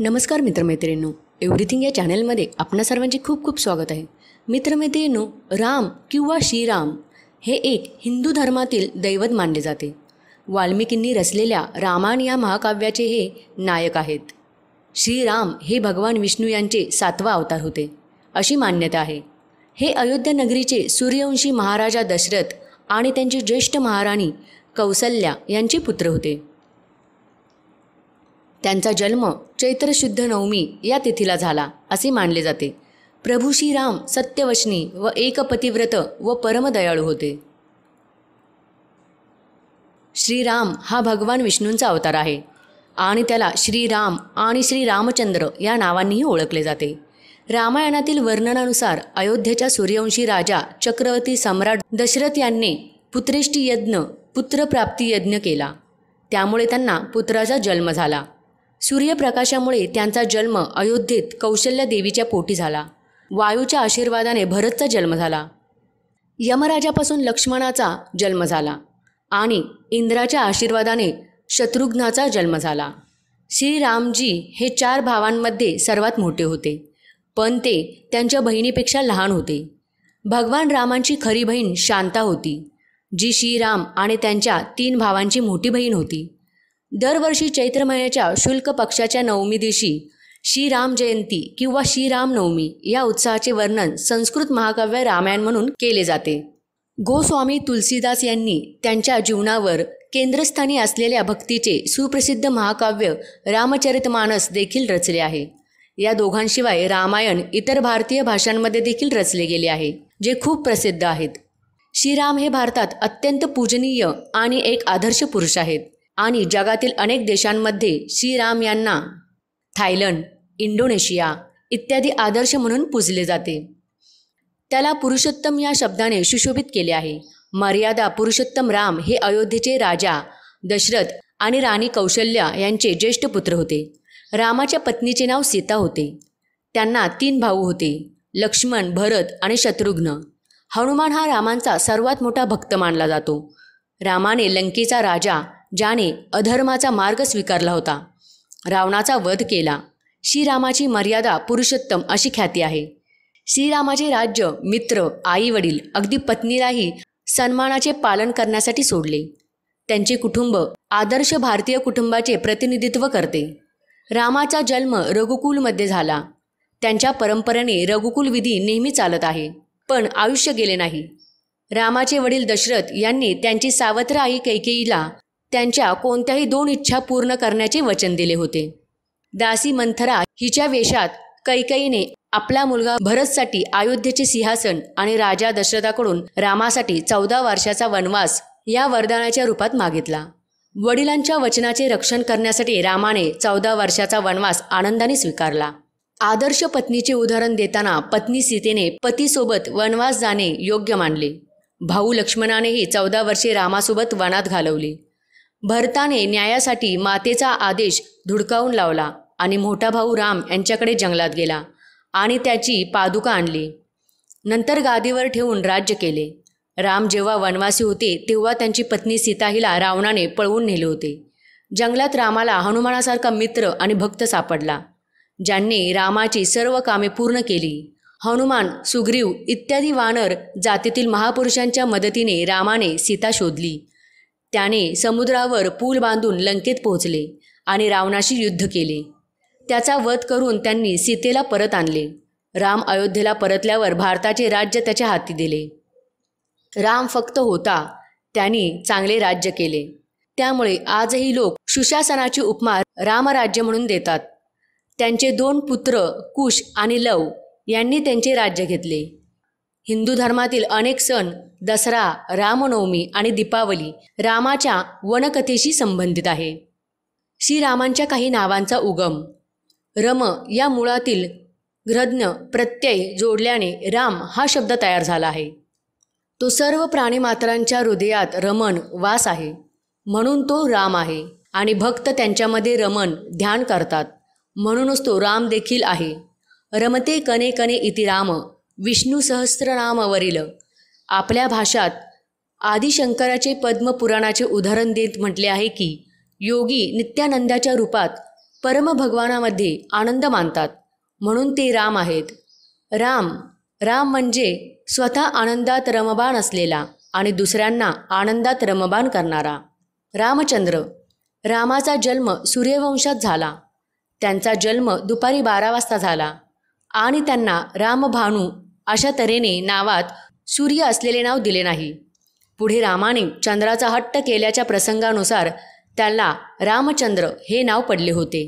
नमस्कार मित्रमैत्रिणींनो एव्हरीथिंग या चॅनेलमध्ये आपणा सर्वांचे खूप खूप स्वागत आहे मित्रमैत्रिणींनो राम किंवा श्रीराम हे एक हिंदू धर्मातील दैवत मानले जाते वाल्मिकींनी रचलेल्या रामायण या महाकाव्याचे हे नायक आहेत श्रीराम हे भगवान विष्णू यांचे सातवा अवतार होते अशी मान्यता आहे हे अयोध्या नगरीचे सूर्यवंशी महाराजा दशरथ आणि त्यांचे ज्येष्ठ महाराणी कौसल्या यांचे पुत्र होते त्यांचा जन्म चैत्र शुद्ध नवमी या तिथीला झाला असे मानले जाते प्रभू श्रीराम सत्यवशनी व एक पतिव्रत व परमदयाळू होते श्रीराम हा भगवान विष्णूंचा अवतार आहे आणि त्याला श्रीराम आणि श्री रामचंद्र या नावांनीही ओळखले जाते रामायणातील वर्णनानुसार अयोध्येच्या सूर्यवंशी राजा चक्रवर्ती सम्राट दशरथ यांनी पुत्रेष्टी यज्ञ पुत्रप्राप्ती यज्ञ केला त्यामुळे त्यांना पुत्राचा जन्म झाला सूर्यप्रकाशामुळे त्यांचा जन्म अयोध्येत कौशल्य देवीच्या पोटी झाला वायूच्या आशीर्वादाने भरतचा जन्म झाला यमराजापासून लक्ष्मणाचा जन्म झाला आणि इंद्राच्या आशीर्वादाने शत्रुघ्नाचा जन्म झाला श्रीरामजी हे चार भावांमध्ये सर्वात मोठे होते पण ते त्यांच्या बहिणीपेक्षा लहान होते भगवान रामांची खरी बहीण शांता होती जी श्रीराम आणि त्यांच्या तीन भावांची मोठी बहीण होती दरवर्षी चैत्र महिन्याच्या शुल्क पक्षाच्या नवमी दिवशी श्रीराम जयंती किंवा श्रीराम नवमी या उत्साहाचे वर्णन संस्कृत महाकाव्य रामायण म्हणून केले जाते गोस्वामी तुलसीदास यांनी त्यांच्या जीवनावर केंद्रस्थानी असलेल्या भक्तीचे सुप्रसिद्ध महाकाव्य रामचरितमानस देखील रचले आहे या दोघांशिवाय रामायण इतर भारतीय भाषांमध्ये देखील रचले गेले आहे जे खूप प्रसिद्ध आहेत श्रीराम हे भारतात अत्यंत पूजनीय आणि एक आदर्श पुरुष आहेत आणि जगातील अनेक देशांमध्ये श्रीराम यांना थायलंड इंडोनेशिया इत्यादी आदर्श म्हणून पूजले जाते त्याला पुरुषोत्तम या शब्दाने सुशोभित केले आहे मर्यादा पुरुषोत्तम राम हे अयोध्येचे राजा दशरथ आणि राणी कौशल्या यांचे ज्येष्ठ पुत्र होते रामाच्या पत्नीचे नाव सीता होते त्यांना तीन भाऊ होते लक्ष्मण भरत आणि शत्रुघ्न हनुमान हा रामांचा सर्वात मोठा भक्त मानला जातो रामाने लंकेचा राजा ज्याने अधर्माचा मार्ग स्वीकारला होता रावणाचा वध केला श्रीरामाची मर्यादा पुरुषोत्तम अशी ख्याती आहे श्रीरामाचे राज्य मित्र आई वडील अगदी पत्नीलाही सन्मानाचे पालन करण्यासाठी सोडले त्यांचे कुटुंब आदर्श भारतीय कुटुंबाचे प्रतिनिधित्व करते रामाचा जन्म रघुकुलमध्ये झाला त्यांच्या परंपरेने रघुकुल विधी नेहमी चालत आहे पण आयुष्य गेले नाही रामाचे वडील दशरथ यांनी त्यांची सावत्र आई कैकेईला त्यांच्या कोणत्याही दोन इच्छा पूर्ण करण्याचे वचन दिले होते दासी मंथरा हिच्या वेशात कैकईने आपला मुलगा भरतसाठी अयोध्येचे सिंहासन आणि राजा दशरथाकडून रामासाठी चौदा वर्षाचा वनवास या वरदानाच्या रूपात मागितला वडिलांच्या वचनाचे रक्षण करण्यासाठी रामाने चौदा वर्षाचा वनवास आनंदाने स्वीकारला आदर्श पत्नीचे उदाहरण देताना पत्नी सीतेने पतीसोबत वनवास जाणे योग्य मानले भाऊ लक्ष्मणानेही चौदा वर्षे रामासोबत वनात घालवली भरताने न्यायासाठी मातेचा आदेश धुडकावून लावला आणि मोठा भाऊ राम यांच्याकडे जंगलात गेला आणि त्याची पादुका आणली नंतर गादीवर ठेवून राज्य केले राम जेव्हा वनवासी होते तेव्हा त्यांची पत्नी सीता हिला रावणाने पळवून नेले होते जंगलात रामाला हनुमानासारखा मित्र आणि भक्त सापडला ज्यांनी रामाची सर्व कामे पूर्ण केली हनुमान सुग्रीव इत्यादी वानर जातीतील महापुरुषांच्या मदतीने रामाने सीता शोधली त्याने समुद्रावर पूल बांधून लंकेत पोहोचले आणि रावणाशी युद्ध केले त्याचा वध करून त्यांनी सीतेला परत आणले राम अयोध्येला परतल्यावर भारताचे राज्य त्याच्या हाती दिले राम फक्त होता त्यांनी चांगले राज्य केले त्यामुळे आजही लोक सुशासनाची उपमा रामराज्य म्हणून देतात त्यांचे दोन पुत्र कुश आणि लव यांनी त्यांचे राज्य घेतले हिंदू धर्मातील अनेक सण दसरा रामनवमी आणि दीपावली रामाच्या वनकथेशी संबंधित आहे श्रीरामांच्या काही नावांचा उगम रम या मुळातील घ्रज्ञ प्रत्यय जोडल्याने राम हा शब्द तयार झाला आहे तो सर्व प्राणीमात्रांच्या हृदयात रमण वास आहे म्हणून तो राम आहे आणि भक्त त्यांच्यामध्ये रमण ध्यान करतात म्हणूनच तो राम देखील आहे रमते कने कने इति राम विष्णू सहस्त्रनामावरील आपल्या भाषात आदिशंकराचे पद्मपुराणाचे उदाहरण देत म्हटले आहे की योगी नित्यानंदाच्या रूपात परमभगवानामध्ये आनंद मानतात म्हणून ते राम आहेत राम राम म्हणजे स्वतः आनंदात रमबाण असलेला आणि दुसऱ्यांना आनंदात रमबाण करणारा रामचंद्र रामाचा जन्म सूर्यवंशात झाला त्यांचा जन्म दुपारी बारा वाजता झाला आणि त्यांना रामभानू अशा तऱ्हेने नावात सूर्य असलेले नाव दिले नाही पुढे रामाने चंद्राचा हट्ट केल्याच्या प्रसंगानुसार त्याला रामचंद्र हे नाव पडले होते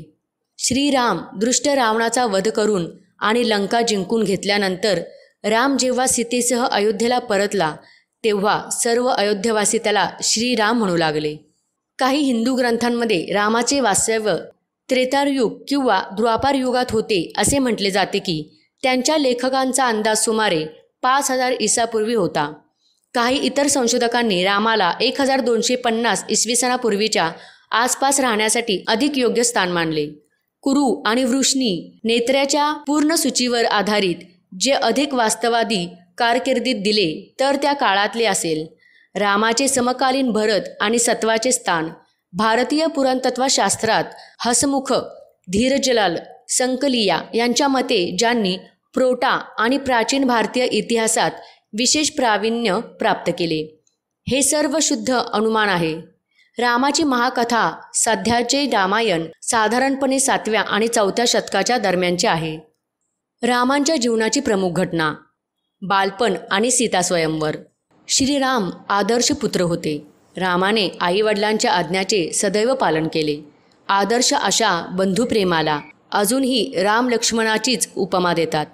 श्रीराम दृष्ट रावणाचा वध करून आणि लंका जिंकून घेतल्यानंतर राम जेव्हा सीतेसह अयोध्येला परतला तेव्हा सर्व अयोध्यावासी त्याला श्रीराम म्हणू लागले काही हिंदू ग्रंथांमध्ये रामाचे वास्तव्य त्रेतारयुग किंवा द्वापार युगात होते असे म्हटले जाते की त्यांच्या लेखकांचा अंदाज सुमारे पाच हजार इसापूर्वी होता काही इतर संशोधकांनी रामाला एक हजार दोनशे पन्नास इसवी सणापूर्वीच्या आसपास राहण्यासाठी अधिक योग्य स्थान मानले कुरु आणि वृष्णी नेत्र्याच्या पूर्ण सूचीवर आधारित जे अधिक वास्तवादी कारकिर्दीत दिले तर त्या काळातले असेल रामाचे समकालीन भरत आणि सत्वाचे स्थान भारतीय पुराणतत्वशास्त्रात हसमुख धीरजलाल संकलिया यांच्या मते ज्यांनी प्रोटा आणि प्राचीन भारतीय इतिहासात विशेष प्रावीण्य प्राप्त केले हे सर्व शुद्ध अनुमान आहे रामाची महाकथा सध्याचे रामायण साधारणपणे सातव्या आणि चौथ्या शतकाच्या दरम्यानचे आहे रामांच्या जीवनाची प्रमुख घटना बालपण आणि सीता स्वयंवर श्रीराम आदर्श पुत्र होते रामाने आईवडिलांच्या आज्ञाचे सदैव पालन केले आदर्श अशा बंधुप्रेमाला अजूनही राम लक्ष्मणाचीच उपमा देतात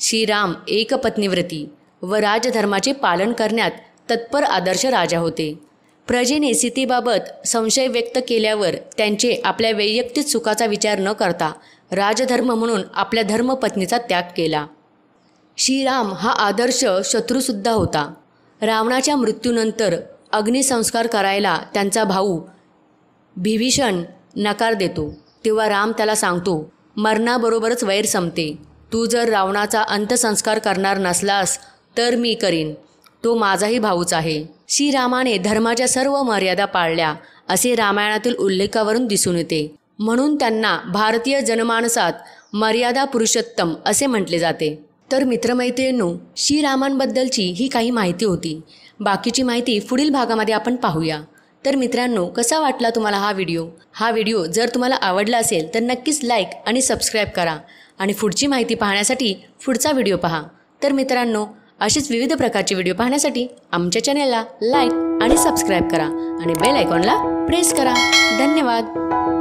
श्रीराम एकपत्नीव्रती व राजधर्माचे पालन करण्यात तत्पर आदर्श राजा होते प्रजेने स्थितीबाबत संशय व्यक्त केल्यावर त्यांचे आपल्या वैयक्तिक सुखाचा विचार न करता राजधर्म म्हणून आपल्या धर्मपत्नीचा त्याग केला श्रीराम हा आदर्श शत्रूसुद्धा होता रावणाच्या मृत्यूनंतर अग्निसंस्कार करायला त्यांचा भाऊ भीभीषण नकार देतो तेव्हा राम त्याला सांगतो मरणाबरोबरच वैर संपते तू जर रावणाचा अंत्यसंस्कार करणार नसलास तर मी करीन तो माझाही भाऊच आहे श्रीरामाने धर्माच्या सर्व मर्यादा पाळल्या असे रामायणातील उल्लेखावरून दिसून येते म्हणून त्यांना भारतीय जनमानसात मर्यादा पुरुषोत्तम असे म्हटले जाते तर मित्रमैत्रिणींनो श्रीरामांबद्दलची ही काही माहिती होती बाकीची माहिती पुढील भागामध्ये आपण पाहूया तर मित्रांनो कसा वाटला तुम्हाला हा व्हिडिओ हा व्हिडिओ जर तुम्हाला आवडला असेल तर नक्कीच लाईक आणि सबस्क्राईब करा आणि पुढची माहिती पाहण्यासाठी पुढचा व्हिडिओ पहा तर मित्रांनो असेच विविध प्रकारचे व्हिडिओ पाहण्यासाठी आमच्या चॅनेलला लाईक आणि सबस्क्राईब करा आणि बेल आयकॉनला प्रेस करा धन्यवाद